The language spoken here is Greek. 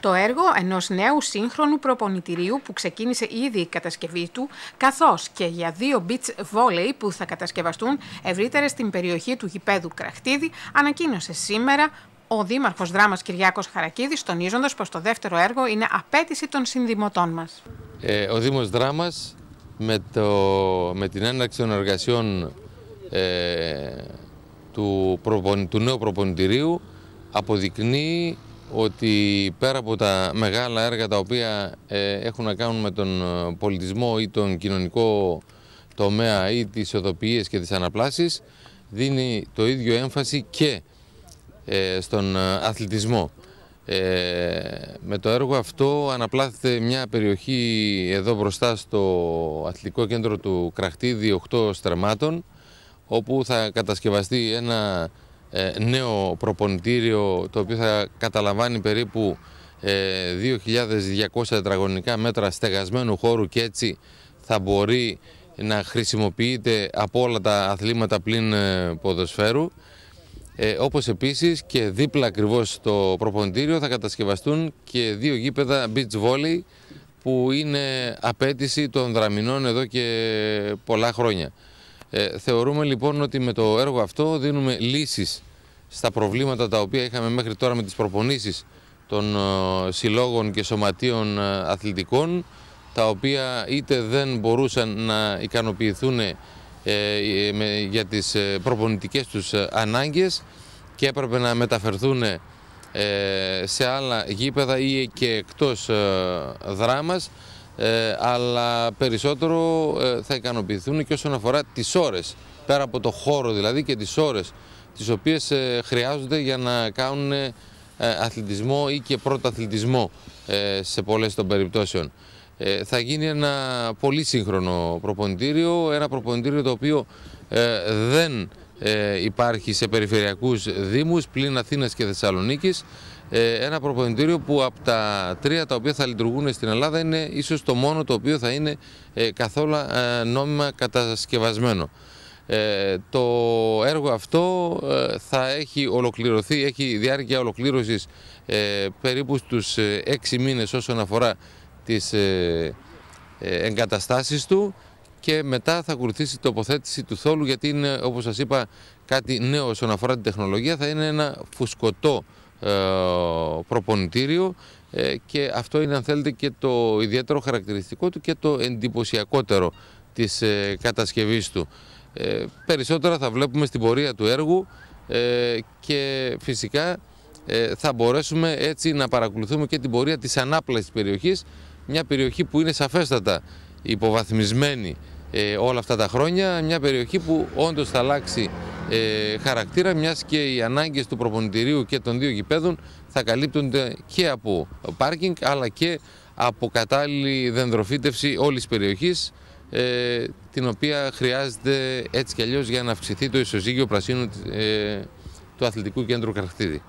Το έργο ενός νέου σύγχρονου προπονητηρίου που ξεκίνησε ήδη η κατασκευή του, καθώς και για δύο beach volley που θα κατασκευαστούν ευρύτερα στην περιοχή του γηπέδου Κραχτίδη, ανακοίνωσε σήμερα ο Δήμαρχος Δράμας Κυριάκος Χαρακίδης, τονίζοντας πως το δεύτερο έργο είναι απέτηση των συνδημοτών μας. Ε, ο Δήμος Δράμας με, με την έναρξη των εργασιών ε, του, του νέου προπονητηρίου αποδεικνύει ότι πέρα από τα μεγάλα έργα τα οποία ε, έχουν να κάνουν με τον ε, πολιτισμό ή τον κοινωνικό τομέα ή τις οδοποιίες και τις αναπλάσεις δίνει το ίδιο έμφαση και ε, στον αθλητισμό. με το έργο αυτό αναπλάθεται μια περιοχή εδώ μπροστά στο αθλητικό κέντρο του Κραχτίδη 8 Στρεμάτων όπου θα κατασκευαστεί ένα ε, νέο προπονητήριο το οποίο θα καταλαμβάνει περίπου 2.200 ε, τετραγωνικά μέτρα στεγασμένου χώρου και έτσι θα μπορεί να χρησιμοποιείται από όλα τα αθλήματα πλην ε, ποδοσφαίρου. Ε, όπως επίσης και δίπλα ακριβώς στο προπονητήριο θα κατασκευαστούν και δύο γήπεδα beach volley που είναι απέτηση των δραμηνών εδώ και πολλά χρόνια. Ε, θεωρούμε λοιπόν ότι με το έργο αυτό δίνουμε λύσεις στα προβλήματα τα οποία είχαμε μέχρι τώρα με τις προπονήσεις των ε, συλλόγων και σωματείων ε, αθλητικών τα οποία είτε δεν μπορούσαν να ικανοποιηθούν ε, για τις προπονητικές τους ανάγκες και έπρεπε να μεταφερθούν σε άλλα γήπεδα ή και εκτός δράμας ε, αλλά περισσότερο ε, θα ικανοποιηθούν και όσον αφορά τις ώρες, πέρα από το χώρο δηλαδή και τις ώρες τις οποίες ε, χρειάζονται για να κάνουν αθλητισμό ή και πρωταθλητισμό σε πολλές των περιπτώσεων. Θα γίνει ένα πολύ σύγχρονο προπονητήριο, ένα προπονητήριο το οποίο δεν υπάρχει σε περιφερειακούς δήμους πλην Αθήνας και Θεσσαλονίκης ε, ένα προπονητήριο που από τα τρία τα οποία θα λειτουργούν στην Ελλάδα είναι ίσως το μόνο το οποίο θα είναι ε, καθόλου ε, νόμιμα κατασκευασμένο. Το έργο αυτό θα έχει ολοκληρωθεί, έχει διάρκεια ολοκλήρωσης περίπου στους έξι μήνες όσον αφορά τις εγκαταστάσεις του και μετά θα ακολουθήσει η τοποθέτηση του θόλου γιατί είναι όπως σας είπα κάτι νέο όσον αφορά την τεχνολογία, θα είναι ένα φουσκωτό ε, προπονητήριο ε, και αυτό είναι αν θέλετε και το ιδιαίτερο χαρακτηριστικό του και το εντυπωσιακότερο της ε, κατασκευής του. Περισσότερα θα βλέπουμε στην πορεία του έργου και φυσικά θα μπορέσουμε έτσι να παρακολουθούμε και την πορεία της ανάπλασης της περιοχής, μια περιοχή που είναι σαφέστατα υποβαθμισμένη όλα αυτά τα χρόνια, μια περιοχή που όντως θα αλλάξει ε, χαρακτήρα, μιας και οι ανάγκες του προπονητηρίου και των δύο γηπέδων θα καλύπτονται και από πάρκινγκ αλλά και από κατάλληλη δενδροφύτευση όλης της περιοχής ε, την οποία χρειάζεται έτσι κι αλλιώς για να αυξηθεί το ισοζύγιο πρασίνου ε, του Αθλητικού Κέντρου Καρχτίδη.